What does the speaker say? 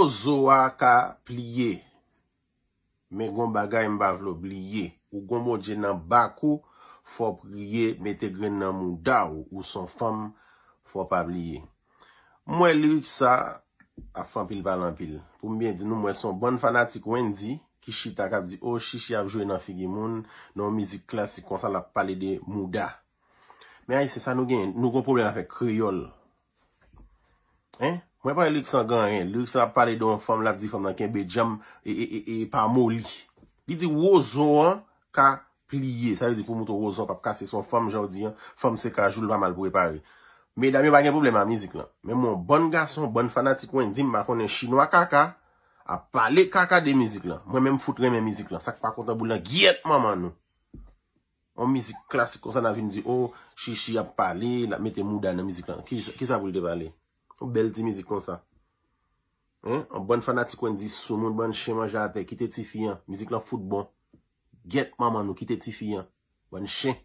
Yozowa ka pliye, me gon bagay mbavlo pliye, ou gombo djen nan bakou, fop pliye, metegren nan mouda, ou son fam fop pa pliye. Mwen lirik sa, a fan pil valan pil. Pou mwen di nou mwen son bon fanatik wendi, ki shi takap di, o oh, shi shi ap jowe nan figi moun, nan mizik klasik konsan la pale de mouda. Me a yi se sa nou gen, nou kon problem afek kriyol. En? En? Mwen pa yon lirik san gan yon, lirik san pa pale don fom lap di fom nan ken bedjam e e e e pa moli. Li di wozo an ka pliye, sa li di pou mouton wozo an pap kase son fom jao di an, fom se ka joul pa mal pou repare. Me dami wak gen problem an mizik lan. Men mwen bon gason, bon fanatik wen, di m bakon en chinois kaka, a pale kaka de mizik lan. Mwen men mfout gen men mizik lan, sak pa konta bou lan, gyet maman nou. An mizik klasik kon sa nan vin di, oh, chichi ap pale, la mette mou dan an mizik lan. Ki sa pou lide pale? Ou bel ti mizik kon sa? An bon fanati kon di soumoun, bon chen man jate, kite ti fiyan, mizik la foud bon. Get mama nou, kite ti fiyan, bon chen.